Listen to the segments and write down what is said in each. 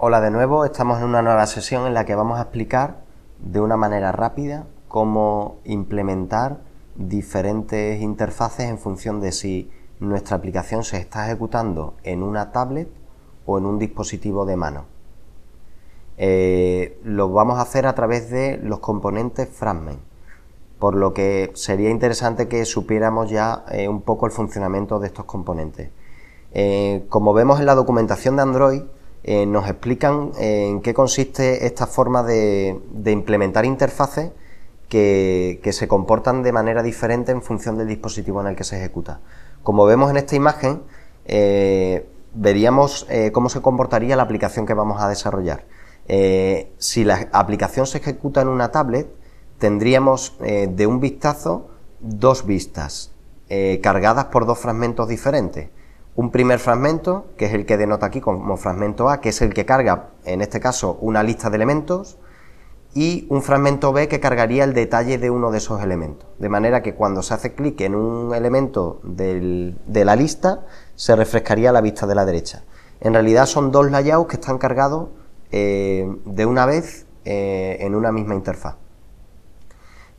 Hola de nuevo, estamos en una nueva sesión en la que vamos a explicar de una manera rápida cómo implementar diferentes interfaces en función de si nuestra aplicación se está ejecutando en una tablet o en un dispositivo de mano. Eh, lo vamos a hacer a través de los componentes Fragment, por lo que sería interesante que supiéramos ya eh, un poco el funcionamiento de estos componentes. Eh, como vemos en la documentación de Android, eh, nos explican eh, en qué consiste esta forma de, implementar interfaces que, se comportan de manera diferente en función del dispositivo en el que se ejecuta. Como vemos en esta imagen, eh, veríamos cómo se comportaría la aplicación que vamos a desarrollar. si la aplicación se ejecuta en una tablet, tendríamos de un vistazo dos vistas cargadas por dos fragmentos diferentes un primer fragmento, que es el que denota aquí como fragmento A, que es el que carga, en este caso, una lista de elementos, y un fragmento B que cargaría el detalle de uno de esos elementos. De manera que cuando se hace clic en un elemento de la lista, se refrescaría la vista de la derecha. En realidad son dos layouts que están cargados eh, de una vez eh, en una misma interfaz.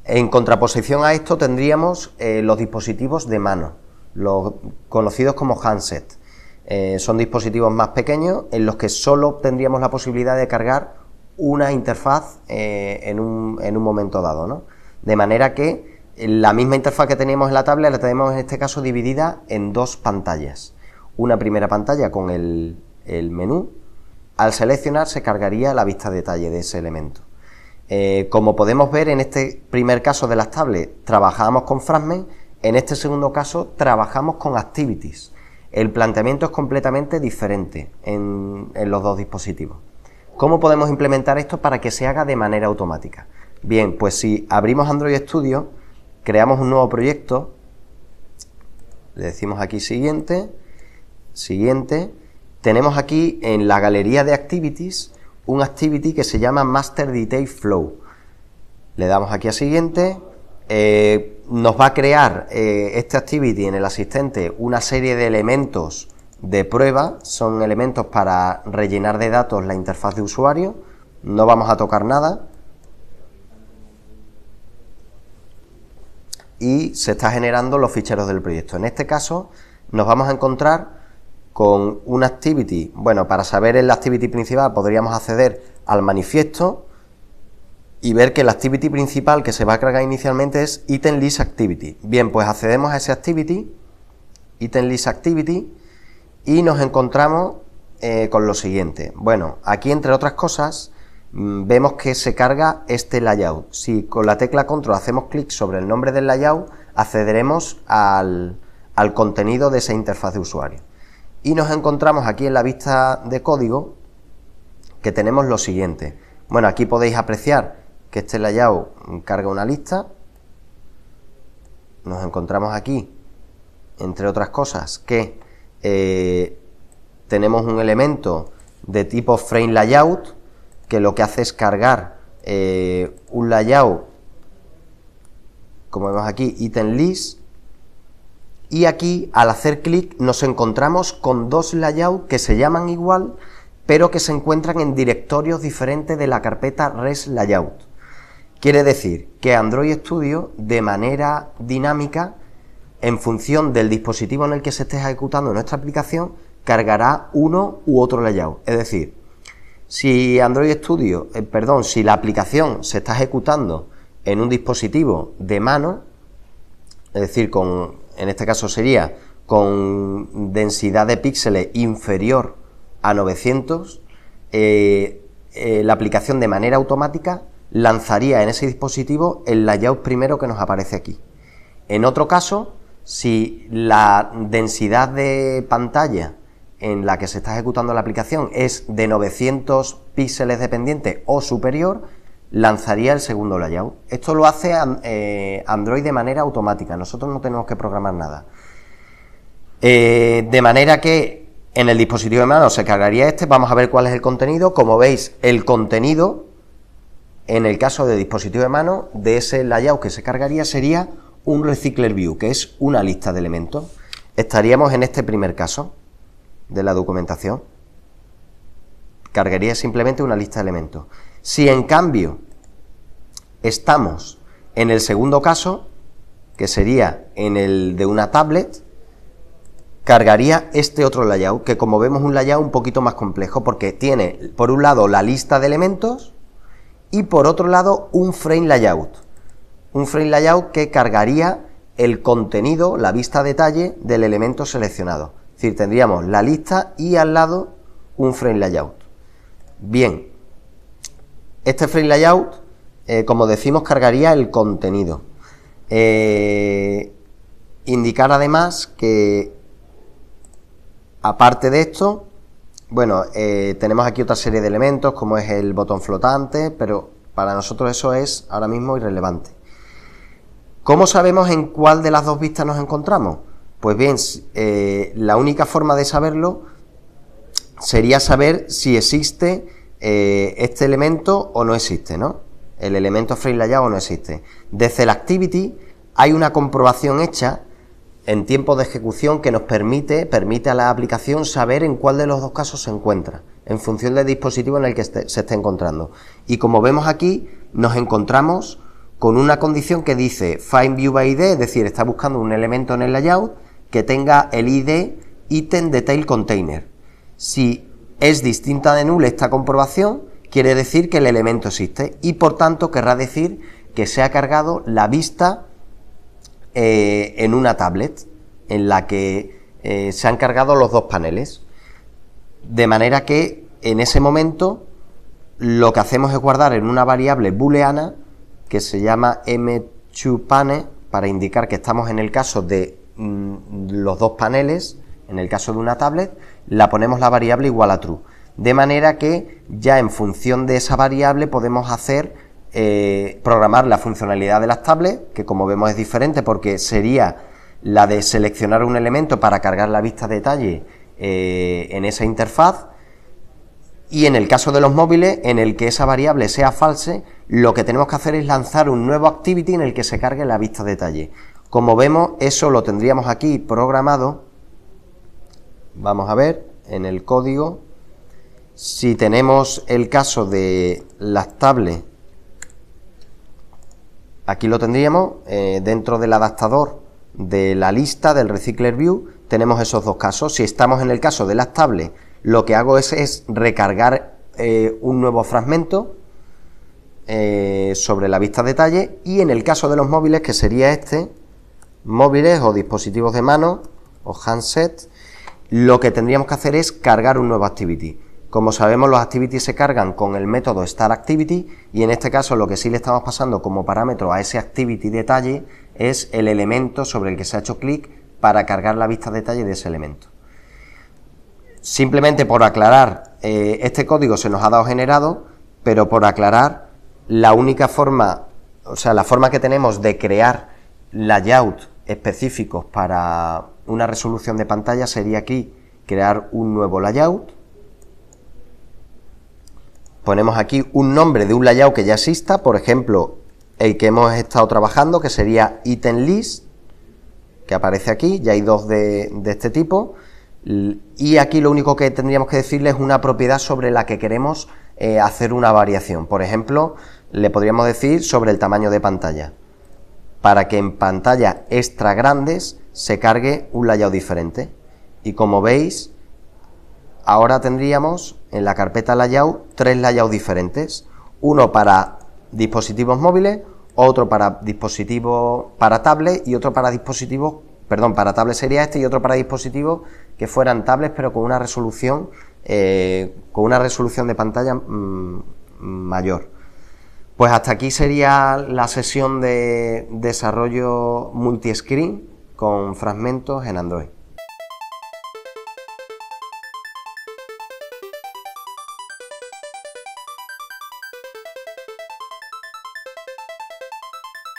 En contraposición a esto tendríamos eh, los dispositivos de mano los conocidos como handset. Eh, son dispositivos más pequeños en los que solo tendríamos la posibilidad de cargar una interfaz eh, en, un, momento dado. ¿no? De manera que la misma interfaz que teníamos en la tabla la tenemos en este caso dividida en dos pantallas. Una primera pantalla con el, el menú. Al seleccionar se cargaría la vista detalle de ese elemento. Eh, como podemos ver en este primer caso de las tablets, trabajábamos con Fragment en este segundo caso trabajamos con activities. El planteamiento es completamente diferente en, los dos dispositivos. ¿Cómo podemos implementar esto para que se haga de manera automática? Bien, pues si abrimos Android Studio, creamos un nuevo proyecto, le decimos aquí siguiente, siguiente, tenemos aquí en la galería de activities un activity que se llama Master Detail Flow. Le damos aquí a siguiente, eh, nos va a crear eh, este activity en el asistente una serie de elementos de prueba, son elementos para rellenar de datos la interfaz de usuario, no vamos a tocar nada. Y se está generando los ficheros del proyecto. En este caso nos vamos a encontrar con un activity, bueno, para saber el activity principal podríamos acceder al manifiesto, y ver que la activity principal que se va a cargar inicialmente es item list activity. Bien, pues accedemos a ese activity, item list activity, y nos encontramos eh, con lo siguiente. Bueno, aquí entre otras cosas mm, vemos que se carga este layout. Si con la tecla control hacemos clic sobre el nombre del layout, accederemos al, al contenido de esa interfaz de usuario. Y nos encontramos aquí en la vista de código que tenemos lo siguiente. Bueno, aquí podéis apreciar que este layout carga una lista. Nos encontramos aquí, entre otras cosas, que eh, tenemos un elemento de tipo frame layout que lo que hace es cargar eh, un layout, como vemos aquí, item list. Y aquí, al hacer clic, nos encontramos con dos layouts que se llaman igual, pero que se encuentran en directorios diferentes de la carpeta res layout. Quiere decir que Android Studio, de manera dinámica, en función del dispositivo en el que se esté ejecutando nuestra aplicación, cargará uno u otro layout. Es decir, si Android Studio, eh, perdón, si la aplicación se está ejecutando en un dispositivo de mano, es decir, con, en este caso sería con densidad de píxeles inferior a 900, eh, eh, la aplicación de manera automática lanzaría en ese dispositivo el layout primero que nos aparece aquí. En otro caso, si la densidad de pantalla en la que se está ejecutando la aplicación es de 900 píxeles dependientes o superior, lanzaría el segundo layout. Esto lo hace eh, Android de manera automática, nosotros no tenemos que programar nada. Eh, de manera que en el dispositivo de mano se cargaría este, vamos a ver cuál es el contenido. Como veis, el contenido en el caso de dispositivo de mano, de ese layout que se cargaría sería un Recycler View, que es una lista de elementos. Estaríamos en este primer caso de la documentación. Cargaría simplemente una lista de elementos. Si en cambio estamos en el segundo caso, que sería en el de una tablet, cargaría este otro layout, que como vemos un layout un poquito más complejo, porque tiene por un lado la lista de elementos, y por otro lado un frame layout. Un frame layout que cargaría el contenido, la vista detalle del elemento seleccionado. Es decir, tendríamos la lista y al lado un frame layout. Bien, este frame layout, eh, como decimos, cargaría el contenido. Eh, indicar además que, aparte de esto, bueno, eh, tenemos aquí otra serie de elementos, como es el botón flotante, pero para nosotros eso es ahora mismo irrelevante. ¿Cómo sabemos en cuál de las dos vistas nos encontramos? Pues bien, eh, la única forma de saberlo sería saber si existe eh, este elemento o no existe, ¿no? El elemento frame layout o no existe. Desde el activity hay una comprobación hecha en tiempo de ejecución que nos permite, permite a la aplicación saber en cuál de los dos casos se encuentra, en función del dispositivo en el que se esté encontrando. Y como vemos aquí, nos encontramos con una condición que dice find view by id, es decir, está buscando un elemento en el layout que tenga el id item detail container. Si es distinta de null esta comprobación, quiere decir que el elemento existe y por tanto querrá decir que se ha cargado la vista eh, en una tablet en la que eh, se han cargado los dos paneles. De manera que en ese momento lo que hacemos es guardar en una variable booleana que se llama mchupane para indicar que estamos en el caso de mm, los dos paneles, en el caso de una tablet, la ponemos la variable igual a true. De manera que ya en función de esa variable podemos hacer eh, programar la funcionalidad de las tablets, que como vemos es diferente porque sería la de seleccionar un elemento para cargar la vista de detalle eh, en esa interfaz y en el caso de los móviles, en el que esa variable sea false, lo que tenemos que hacer es lanzar un nuevo activity en el que se cargue la vista de detalle. Como vemos, eso lo tendríamos aquí programado. Vamos a ver en el código. Si tenemos el caso de las tablets Aquí lo tendríamos eh, dentro del adaptador de la lista del Recycler View. Tenemos esos dos casos. Si estamos en el caso de las tablets, lo que hago es, es recargar eh, un nuevo fragmento eh, sobre la vista detalle. Y en el caso de los móviles, que sería este, móviles o dispositivos de mano o handset, lo que tendríamos que hacer es cargar un nuevo activity. Como sabemos, los activities se cargan con el método startActivity y en este caso lo que sí le estamos pasando como parámetro a ese activity detalle es el elemento sobre el que se ha hecho clic para cargar la vista detalle de ese elemento. Simplemente por aclarar, eh, este código se nos ha dado generado, pero por aclarar, la única forma, o sea, la forma que tenemos de crear layout específicos para una resolución de pantalla sería aquí crear un nuevo layout ponemos aquí un nombre de un layout que ya exista, por ejemplo, el que hemos estado trabajando, que sería item list, que aparece aquí, ya hay dos de, este tipo, y aquí lo único que tendríamos que decirle es una propiedad sobre la que queremos eh, hacer una variación. Por ejemplo, le podríamos decir sobre el tamaño de pantalla, para que en pantallas extra grandes se cargue un layout diferente. Y como veis, ahora tendríamos en la carpeta layout tres layouts diferentes. Uno para dispositivos móviles, otro para dispositivos para tablet y otro para dispositivos, perdón, para tablet sería este y otro para dispositivos que fueran tablets pero con una resolución, eh, con una resolución de pantalla mm, mayor. Pues hasta aquí sería la sesión de desarrollo multi-screen con fragmentos en Android.